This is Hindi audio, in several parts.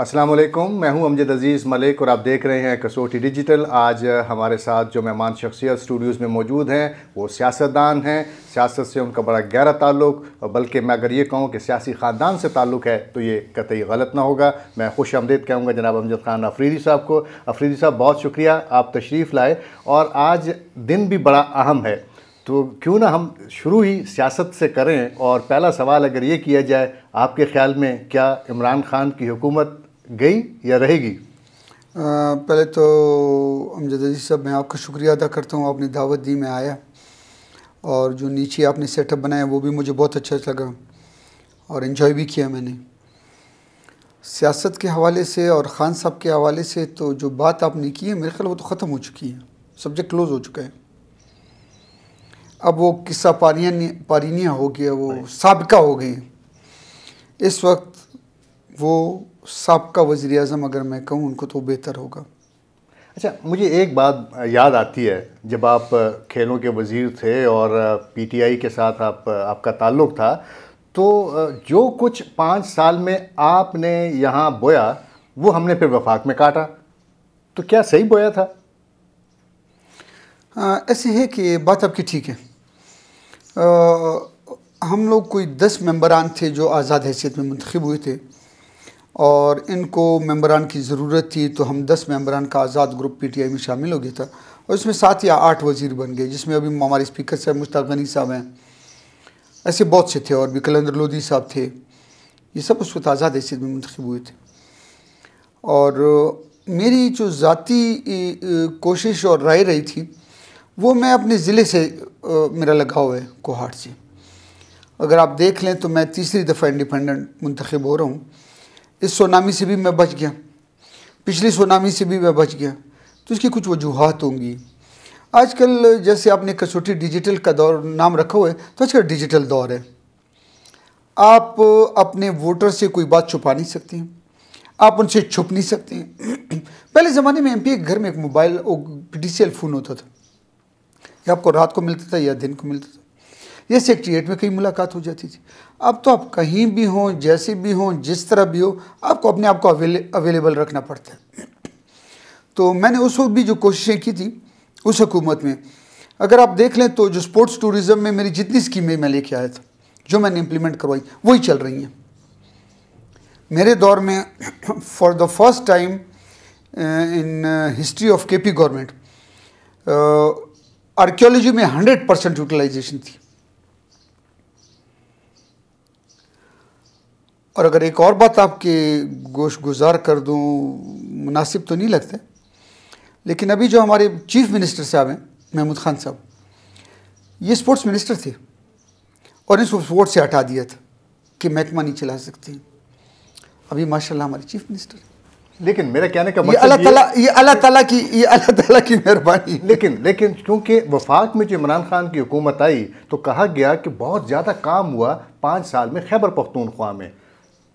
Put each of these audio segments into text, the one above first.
अस्सलाम वालेकुम मैं हूं अमजद अज़ीज़ मलिक और आप देख रहे हैं कसोटी डिजिटल आज हमारे साथ जो मेहमान शख्सियत स्टूडियोज़ में मौजूद हैं वो सियासतदान हैं सियासत से उनका बड़ा गहरा ताल्लुक बल्कि मैं अगर ये कहूँ कि सियासी ख़ानदान से ताल्लुक़ है तो ये कतई गलत ना होगा मैं खुश आमदेद कहूँगा जनाब अमजद ख़ान अफरीदी साहब को अफरीदी साहब बहुत शुक्रिया आप तशरीफ़ लाए और आज दिन भी बड़ा अहम है तो क्यों ना हम शुरू ही सियासत से करें और पहला सवाल अगर ये किया जाए आपके ख्याल में क्या इमरान खान की हुकूमत गई या रहेगी पहले तो अमजद अजीज साहब मैं आपका शुक्रिया अदा करता हूँ आपने दावत दी मैं आया और जो नीचे आपने सेटअप बनाया वो भी मुझे बहुत अच्छा लगा और इन्जॉय भी किया मैंने सियासत के हवाले से और ख़ान साहब के हवाले से तो जो बात आपने की है मेरे ख्याल वो तो ख़त्म हो चुकी है सब्जेक्ट क्लोज़ हो चुका है अब वो किस्सा पारिया पारिनिया हो गया वो सबका हो गई इस वक्त वो सबका वज़ी अजम अगर मैं कहूँ उनको तो बेहतर होगा अच्छा मुझे एक बात याद आती है जब आप खेलों के वज़ीर थे और पीटीआई के साथ आप आपका ताल्लुक़ था तो जो कुछ पाँच साल में आपने यहाँ बोया वो हमने फिर वफाक में काटा तो क्या सही बोया था ऐसे है कि बात आपकी ठीक है आ, हम लोग कोई दस मेंबरान थे जो आज़ाद हैसियत में मंतखब हुए थे और इनको मेम्बरान की ज़रूरत थी तो हम दस मेम्बरान का आज़ाद ग्रुप पीटीआई में शामिल हो गया था और इसमें सात या आठ वजीर बन गए जिसमें अभी हमारे स्पीकर साहब मुश्ताक गनी साहब हैं ऐसे बहुत से थे और भी कलंदर लोधी साहब थे ये सब उस वक्त आज़ाद हैसियत में मुंतब हुए थे और मेरी जो ज़ाती कोशिश और राय रही थी वो मैं अपने ज़िले से मेरा लगाव है कोहाट से अगर आप देख लें तो मैं तीसरी दफ़ा इंडिपेंडेंट मंतखब हो रहा हूँ इस सोनामी से भी मैं बच गया पिछली सोनामी से भी मैं बच गया तो इसकी कुछ वजूहत होंगी आजकल जैसे आपने कसौटी डिजिटल का दौर नाम रखा हुआ है तो आजकल डिजिटल दौर है आप अपने वोटर से कोई बात छुपा नहीं सकते हैं आप उनसे छुप नहीं सकते हैं पहले ज़माने में एम के घर में एक मोबाइल एल फ़ोन होता था या आपको रात को मिलता था या दिन को मिलता था ये सेक्ट्रिएट में कहीं मुलाकात हो जाती थी अब तो आप कहीं भी हों जैसे भी हों जिस तरह भी हो आपको अपने आप को अवेलेबल रखना पड़ता है तो मैंने उस वक्त भी जो कोशिशें की थी उस हुकूमत में अगर आप देख लें तो जो स्पोर्ट्स टूरिज़म में मेरी जितनी स्कीमें मैं लेके आया था जो मैंने इम्प्लीमेंट करवाई वही चल रही हैं मेरे दौर में for the first time in history of K P government archaeology में 100 परसेंट यूटिलाइजेशन थी और अगर एक और बात आपके गोश गुजार कर दूँ मुनासिब तो नहीं लगते लेकिन अभी जो हमारे चीफ मिनिस्टर साहब हैं महमूद खान साहब ये स्पोर्ट्स मिनिस्टर थे और इसको स्पोर्ट्स से हटा दिया था कि महकमा नहीं चला सकते अभी माशाल्लाह हमारे चीफ मिनिस्टर लेकिन मेरा कहने का मतलब ये अल्लाह ये अल्लाह ताला की ये अल्लाह ताला की मेहरबानी लेकिन लेकिन क्योंकि वफाक में जो इमरान खान की हुकूमत आई तो कहा गया कि बहुत ज़्यादा काम हुआ पाँच साल में खैबर पख्तूनख्वा में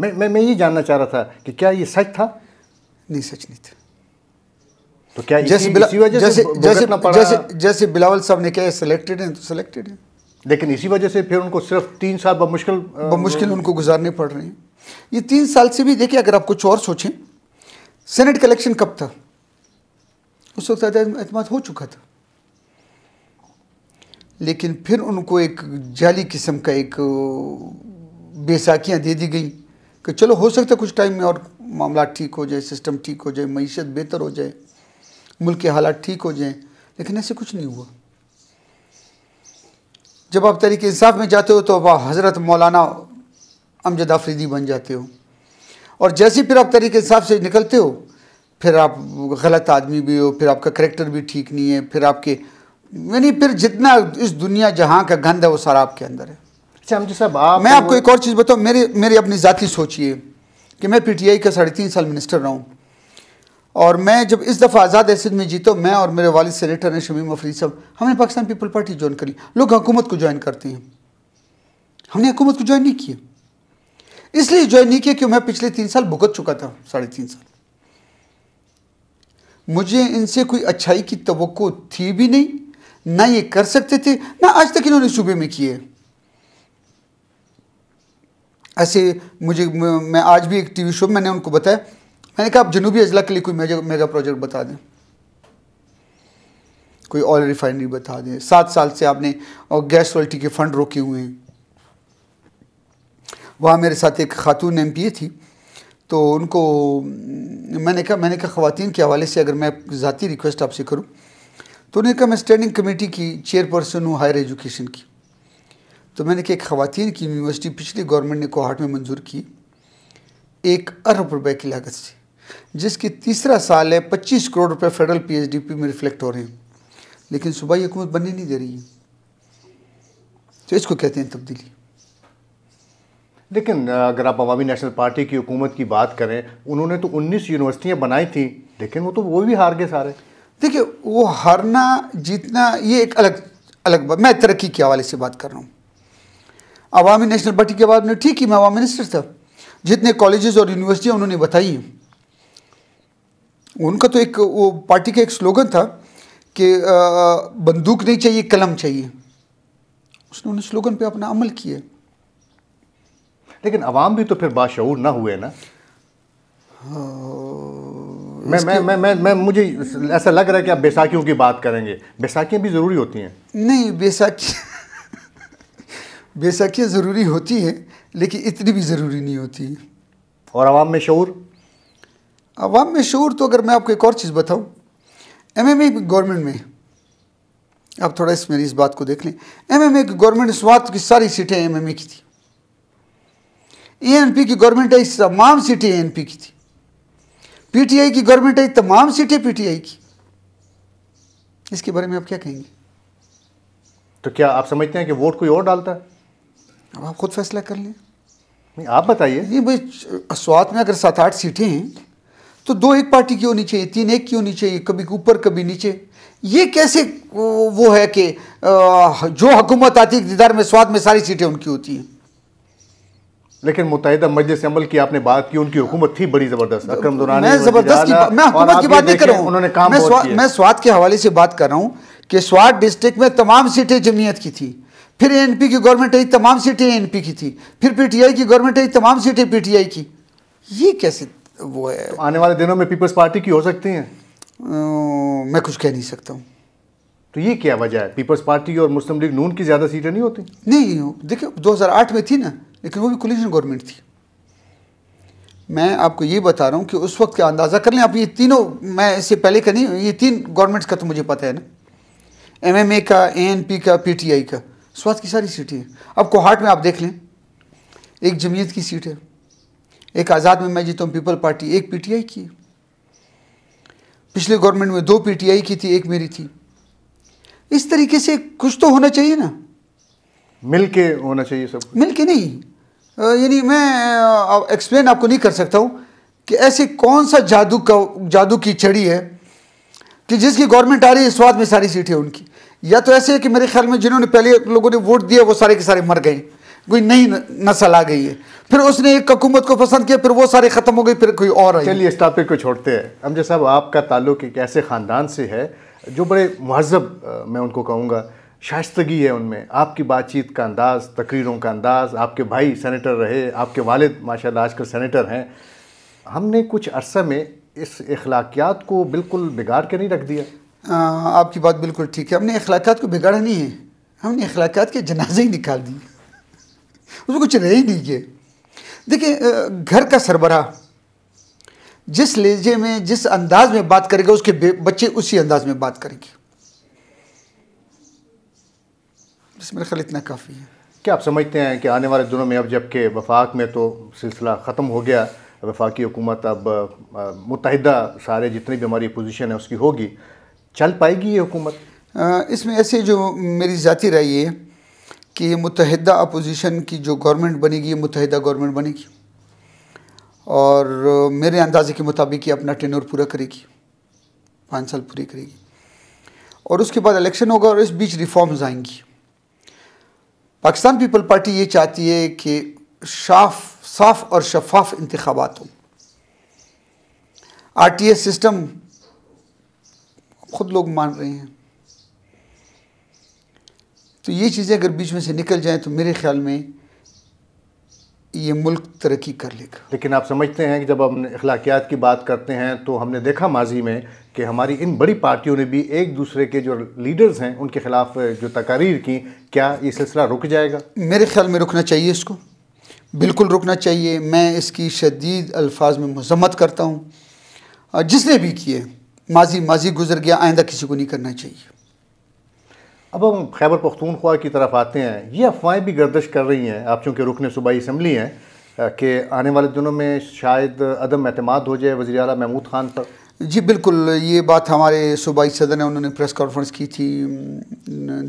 मैं मैं मैं ये जानना चाह रहा था कि क्या ये सच था नहीं सच नहीं था तो क्या जैसे इसी जैसे जैसे, जैसे जैसे बिलावल साहब ने कहा सिलेक्टेड हैं तो सिलेक्टेड हैं लेकिन इसी वजह से फिर उनको सिर्फ तीन साल बमुश्किल बमुश्किल उनको गुजारने पड़ रहे हैं ये तीन साल से भी देखिए अगर आप कुछ और सोचें सेनेट कलेक्शन इलेक्शन कब था उस वक्त अहतमाद हो चुका था लेकिन फिर उनको एक जाली किस्म का एक बेसाखियाँ दे दी गई कि चलो हो सकता है कुछ टाइम में और मामला ठीक हो जाए सिस्टम ठीक हो जाए मीशत बेहतर हो जाए मुल्क के हालात ठीक हो जाएँ लेकिन ऐसे कुछ नहीं हुआ जब आप तरीके इंसाफ में जाते हो तो आप हज़रत मौलाना अमजद आफरीदी बन जाते हो और जैसे फिर आप तरीके इंसाफ से निकलते हो फिर आप गलत आदमी भी हो फिर आपका करेक्टर भी ठीक नहीं है फिर आपके यानी फिर जितना इस दुनिया जहाँ का गंद है वो सारा आपके अंदर है अच्छा, साहब आप मैं आपको एक और चीज़ बताऊँ मेरी मेरी अपनी जाति सोचिए कि मैं पीटीआई का साढ़े तीन साल मिनिस्टर रहा हूँ और मैं जब इस दफ़ा आज़ाद एसिड में जीतो मैं और मेरे वाले सेनेटर हैं शमीम अफरी साहब हमने पाकिस्तान पीपल पार्टी ज्वाइन करी लोग हुकूमत को ज्वाइन करते हैं हमने हुकूमत को ज्वाइन नहीं किया इसलिए ज्वाइन नहीं किया क्यों मैं पिछले तीन साल भुगत चुका था साढ़े तीन साल मुझे इनसे कोई अच्छाई की तो थी भी नहीं ना ये कर सकते थे ना आज तक इन्होंने सूबे में किए ऐसे मुझे मैं आज भी एक टीवी शो मैंने उनको बताया मैंने कहा आप जनूबी अजला के लिए कोई मेजर मेगा प्रोजेक्ट बता दें कोई ऑयल रिफाइनरी बता दें सात साल से आपने और गैस रॉयल्टी के फंड रोके हुए हैं वहाँ मेरे साथ एक खातून एम थी तो उनको मैंने कहा मैंने कहा खातन के हवाले से अगर मैं ज़ाती रिक्वेस्ट आपसे करूँ तो उन्होंने कहा मैं स्टैंडिंग कमेटी की चेयरपर्सन हूँ हायर एजुकेशन की तो मैंने कहा एक खातन की यूनिवर्सिटी पिछली गवर्नमेंट ने कोहाट में मंजूर की एक अरब रुपए की लागत से जिसकी तीसरा साल है पच्चीस करोड़ रुपये फेडरल पी में रिफ्लेक्ट हो रहे हैं लेकिन सुबह हुकूमत बनने नहीं दे रही है तो इसको कहते हैं तब्दीली लेकिन अगर आप अवामी नेशनल पार्टी की हुकूमत की बात करें उन्होंने तो 19 यूनिवर्सिटियाँ बनाई थी लेकिन वो तो वो भी हार गए सारे देखिए वो हारना जीतना ये एक अलग अलग बात मैं तरक्की के हवाले से बात कर रहा हूँ अवामी नेशनल पार्टी के बाद में ठीक ही मैं अवामी मिनिस्टर था जितने कॉलेजेस और यूनिवर्सिटियाँ उन्होंने बताई उनका तो एक वो पार्टी का एक स्लोगन था कि बंदूक नहीं चाहिए कलम चाहिए उसने उन्हें स्लोगन पे अपना अमल किया लेकिन अवाम भी तो फिर बाशूर ना हुए ना हाँ, मैं मैं मैं मैं मैं मुझे ऐसा लग रहा है कि आप बैसाखियों की बात करेंगे बैसाखियाँ भी ज़रूरी होती हैं नहीं बैसाखी बेशक ज़रूरी होती है लेकिन इतनी भी ज़रूरी नहीं होती और आवाम में शूर आवाम में शूर तो अगर मैं आपको एक और चीज़ बताऊँ एम एम ए गवर्नमेंट में आप थोड़ा मेरी इस बात को देख लें एम एम ए की गवर्नमेंट स्वात की सारी सीटें एम एम ए की थी ए एन पी की गवर्नमेंट आई तमाम सीटें ए एन पी की थी पी टी आई की गवर्नमेंट आई तमाम सीटें पी टी आई की इसके बारे में आप क्या कहेंगे तो क्या आप समझते हैं कि वोट कोई और डालता है अब आप खुद फैसला कर लें नहीं आप बताइए ये भाई स्वात में अगर सात आठ सीटें हैं तो दो एक पार्टी की होनी चाहिए तीन एक की होनी चाहिए कभी ऊपर कभी नीचे ये कैसे वो है कि जो हुकूमत आती है इधर में स्वाद में सारी सीटें उनकी होती हैं लेकिन मुतहदा मजलिस अमल की आपने बात की उनकी हुकूमत थी बड़ी जबरदस्त अक्रम मैं जबरदस्त की मैं हुकूमत की बात नहीं कर रहा हूँ उन्होंने कहा मैं स्वाद के हवाले से बात कर रहा हूँ कि स्वाद डिस्ट्रिक्ट में तमाम सीटें जमीयत की थी फिर एनपी की गवर्नमेंट आई तमाम सीटें एनपी की थी फिर पीटीआई की गवर्नमेंट आई तमाम सीटें पीटीआई की ये कैसे वो है तो आने वाले दिनों में पीपल्स पार्टी की हो सकती हैं मैं कुछ कह नहीं सकता हूँ तो ये क्या वजह है पीपल्स पार्टी और मुस्लिम लीग नून की ज़्यादा सीटें नहीं होती नहीं देखिए आठ में थी ना लेकिन वो भी कोलिशन गवर्नमेंट थी मैं आपको ये बता रहा हूँ कि उस वक्त का अंदाज़ा कर लें आप ये तीनों मैं इससे पहले का नहीं ये तीन गवर्नमेंट्स का तो मुझे पता है ना एमएमए का एएनपी का पीटीआई का स्वात की सारी सीटें हैं अब कोहाट में आप देख लें एक जमीयत की सीट है एक आज़ाद में मैं जीता हूँ पीपल पार्टी एक पीटीआई की पिछले गवर्नमेंट में दो पीटीआई की थी एक मेरी थी इस तरीके से कुछ तो होना चाहिए ना मिल के होना चाहिए सब मिल के नहीं यानी मैं एक्सप्लेन आपको नहीं कर सकता हूँ कि ऐसे कौन सा जादू का जादू की छड़ी है कि जिसकी गवर्नमेंट आ रही है स्वाद में सारी सीटें उनकी या तो ऐसे है कि मेरे ख्याल में जिन्होंने पहले लोगों ने वोट दिया वो सारे के सारे मर गए कोई नई नस्ल आ गई है फिर उसने एक हुकूमत को पसंद किया फिर वो सारे ख़त्म हो गए फिर कोई और आई चलिए इस टॉपिक को छोड़ते हैं अमजद साहब आपका ताल्लुक एक ऐसे ख़ानदान से है जो बड़े महजब मैं उनको कहूँगा शाइस्तगी है उनमें आपकी बातचीत का अंदाज़ तकरीरों का अंदाज़ आपके भाई सेनेटर रहे आपके वालिद माशा आजकल सेनेटर हैं हमने कुछ अरसा में इस अखलाकियात को बिल्कुल बिगाड़ के नहीं रख दिया आपकी बात बिल्कुल ठीक है हमने अखलाकत को बिगाड़ा नहीं है हमने अखलाकत के जनाजे ही निकाल दिए उसमें कुछ रह ही नहीं किए देखिए घर का सरबरा जिस लहजे में जिस अंदाज में बात करेगा उसके बच्चे उसी अंदाज में बात करेंगे बस मेरा ख्याल इतना काफ़ी है क्या आप समझते हैं कि आने वाले दिनों में अब जबकि वफाक में तो सिलसिला ख़त्म हो गया वफाकी हुकूमत अब मुतहदा सारे जितनी भी हमारी पोजीशन है उसकी होगी चल पाएगी ये हुकूमत इसमें ऐसे जो मेरी ज़ाती राय है कि मुतहदा अपोजिशन की जो गवर्नमेंट बनेगी मुतहदा गवर्नमेंट बनेगी और मेरे अंदाजे के मुताबिक ये अपना टेनर पूरा करेगी पाँच साल पूरी करेगी और उसके बाद इलेक्शन होगा और इस बीच रिफॉर्म्स आएंगी पाकिस्तान पीपल पार्टी ये चाहती है कि साफ साफ और शफाफ इंतबात हों आर टी एस सिस्टम खुद लोग मान रहे हैं तो ये चीज़ें अगर बीच में से निकल जाएं तो मेरे ख्याल में ये मुल्क तरक्की कर लेगा लेकिन आप समझते हैं कि जब हम अखलाकियात की बात करते हैं तो हमने देखा माजी में कि हमारी इन बड़ी पार्टियों ने भी एक दूसरे के जो लीडर्स हैं उनके ख़िलाफ़ जो तकारीर की क्या ये सिलसिला रुक जाएगा मेरे ख्याल में रुकना चाहिए इसको बिल्कुल रुकना चाहिए मैं इसकी शदीद अल्फाज में मजम्मत करता हूँ जिसने भी किए माजी माजी गुजर गया आइंदा किसी को नहीं करना चाहिए अब हम खैबर पख्तूनख्वा की तरफ आते हैं ये अफवाहें भी गर्दश कर रही हैं आप चूँकि रुकन सूबाई इसम्बली हैं कि आने वाले दिनों में शायद अदम अतमाद हो जाए वजी अला महमूद खान पर जी बिल्कुल ये बात हमारे सूबाई सदर ने उन्होंने प्रेस कॉन्फ्रेंस की थी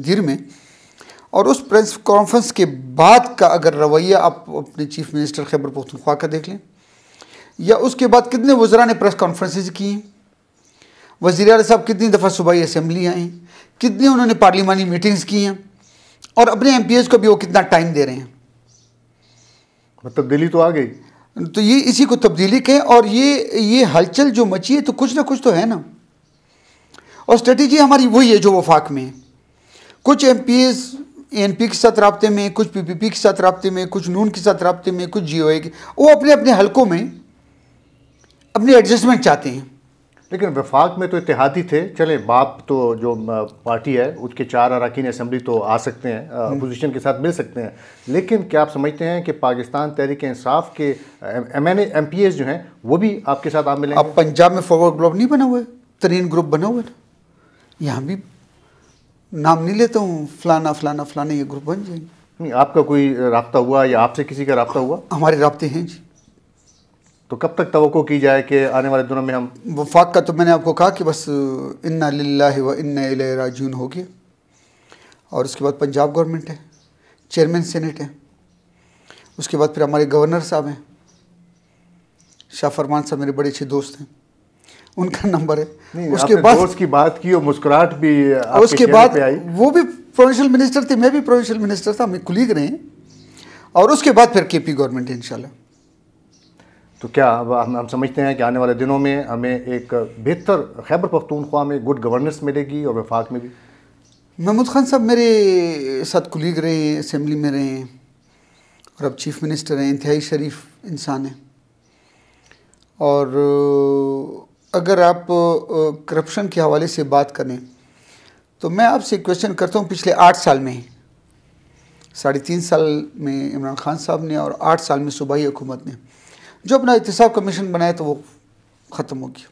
दिर में और उस प्रेस कॉन्फ्रेंस के बाद का अगर रवैया आप अपने चीफ मिनिस्टर खैबर पख्तनख्वा का देख लें या उसके बाद कितने वजरा ने प्रेस कॉन्फ्रेंसेज की वज़ी अल साहब कितनी दफ़ा सूबाई असम्बली आए हैं कितनी उन्होंने पार्लिमानी मीटिंग्स की हैं और अपने एम को भी वो कितना टाइम दे रहे हैं तब्दीली मतलब तो आ गई तो ये इसी को तब्दीली कहें और ये ये हलचल जो मची है तो कुछ ना कुछ तो है ना और स्ट्रेटजी हमारी वही है जो वफाक में है कुछ M P S N P के साथ रबते में कुछ पी पी पी के साथ रबते में कुछ नून के साथ रबते में कुछ जी ओ ए के वो अपने अपने हलकों में अपने एडजस्टमेंट चाहते हैं लेकिन वफाक में तो इतिहादी थे चले बाप तो जो पार्टी है उसके चार अरकान असम्बली तो आ सकते हैं अपोजिशन हम्म। के साथ मिल सकते हैं लेकिन क्या आप समझते हैं कि पाकिस्तान तहरीक इंसाफ के M N M P S जो हैं वो भी आपके साथ आप मिले अब पंजाब में फॉरवर्ड ग्रुप नहीं बना हुआ है तरीन ग्रुप बना हुआ है यहाँ भी नाम नहीं लेता हूँ फलाना फलाना फलाना ये ग्रुप बन जाएंगे नहीं आपका कोई रबता हुआ या आपसे किसी का रबता हुआ हमारे रबते हैं जी तो कब तक तो की जाए कि आने वाले दिनों में हम वफाक का तो मैंने आपको कहा कि बस इन्ना लाला व इन्ना राजून हो गया और उसके बाद पंजाब गवर्नमेंट है चेयरमैन सेनेट है उसके बाद फिर हमारे गवर्नर साहब हैं शाह फरमान साहब मेरे बड़े अच्छे दोस्त हैं उनका नंबर है उसके बाद उसकी बात की और मुस्कुराहट भी आपके उसके बाद वो भी प्रोविंशियल मिनिस्टर थे मैं भी प्रोविंशियल मिनिस्टर था हम कुलीग रहे हैं और उसके बाद फिर केपी गवर्नमेंट है इंशाल्लाह तो क्या अब हम हम समझते हैं कि आने वाले दिनों में हमें एक बेहतर खैबर पख्तूनख्वा में गुड गवर्नेंस मिलेगी और वफाक में भी महमूद खान साहब मेरे साथ कुलीग रहे हैं असम्बली में रहे हैं और अब चीफ़ मिनिस्टर हैं इंतहाई शरीफ इंसान हैं और अगर आप करप्शन के हवाले से बात करें तो मैं आपसे क्वेश्चन करता हूँ पिछले आठ साल में साढ़े तीन साल में इमरान खान साहब ने और आठ साल में सूबाई हुकूमत ने जो अपना एहतसाब कमीशन बनाया तो वो ख़त्म हो गया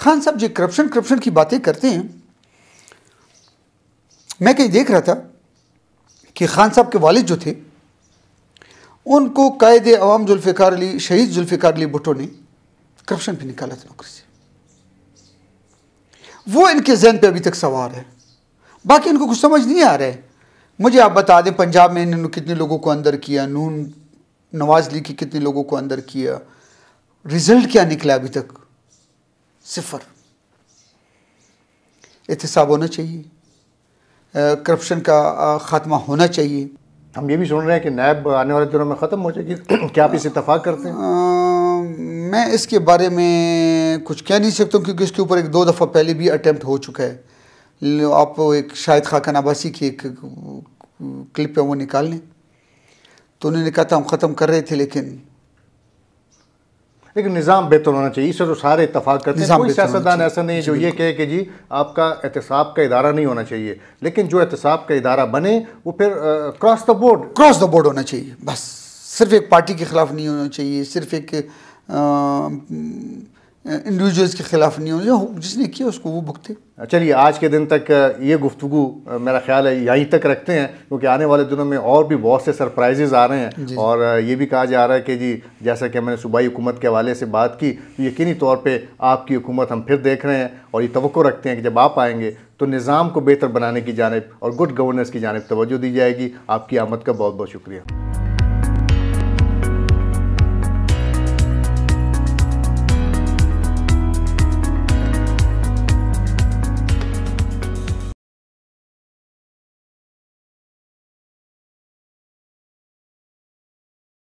खान साहब जो करप्शन करप्शन की बातें करते हैं मैं कहीं देख रहा था कि खान साहब के वालिद जो थे उनको कायद अवाम जुल्फ़िकार अली शहीद जुल्फ़िकार अली भुटो ने करप्शन पर निकाला था नौकरी से वो इनके जहन पर अभी तक सवार है बाकी इनको कुछ समझ नहीं आ रहा है मुझे आप बता दें पंजाब में इन्होंने कितने लोगों को अंदर किया नून नवाज ली की कितने लोगों को अंदर किया रिजल्ट क्या निकला अभी तक सिफर एहतसाब होना चाहिए करप्शन का खात्मा होना चाहिए हम ये भी सुन रहे हैं कि नैब आने वाले दिनों में ख़त्म हो जाएगी क्या आप इस इतफाक़ करते हैं आ, मैं इसके बारे में कुछ कह नहीं सकता क्योंकि इसके ऊपर एक दो दफ़ा पहले भी अटैम्प्ट हो चुका है आप एक शायद खाकान आबासी की एक क्लिप है वो निकाल लें तो उन्होंने कहा था हम ख़त्म कर रहे थे लेकिन लेकिन निज़ाम बेहतर होना चाहिए इससे तो सारे इतफाक करते हैं कोई सियासतदान ऐसा नहीं जो ये कहे कि जी आपका एहतसाब का इदारा नहीं होना चाहिए लेकिन जो एहतसाब का इदारा बने वो फिर cross the board cross the board होना चाहिए बस सिर्फ एक पार्टी के ख़िलाफ़ नहीं होना चाहिए सिर्फ एक आ, इंडिविजुअल्स के ख़िलाफ़ नहीं होना जिसने किया उसको वो भुगते अच्छा, चलिए आज के दिन तक ये गुफ्तु मेरा ख्याल है यहीं तक रखते हैं क्योंकि आने वाले दिनों में और भी बहुत से सरप्राइजेज आ रहे हैं और ये भी कहा जा रहा है कि जी जैसा कि मैंने सूबाई हुकूमत के हवाले से बात की तो यकीनी तौर पर आपकी हुकूमत हम फिर देख रहे हैं और ये तो रखते हैं कि जब आप आएँगे तो निज़ाम को बेहतर बनाने की जानब और गुड गवर्नेंस की जानब तोज्जो दी जाएगी आपकी आमद का बहुत बहुत शुक्रिया